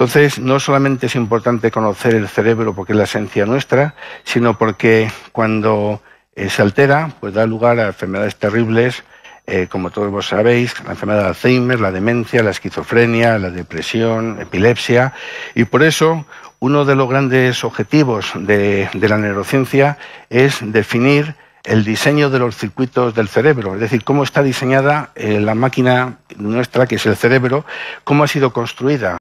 Entonces, no solamente es importante conocer el cerebro porque es la esencia nuestra, sino porque cuando eh, se altera, pues da lugar a enfermedades terribles, eh, como todos vos sabéis, la enfermedad de Alzheimer, la demencia, la esquizofrenia, la depresión, epilepsia. Y por eso, uno de los grandes objetivos de la neurociencia es definir el diseño de los circuitos del cerebro, es decir, cómo está diseñada eh, la máquina nuestra, que es el cerebro, cómo ha sido construida.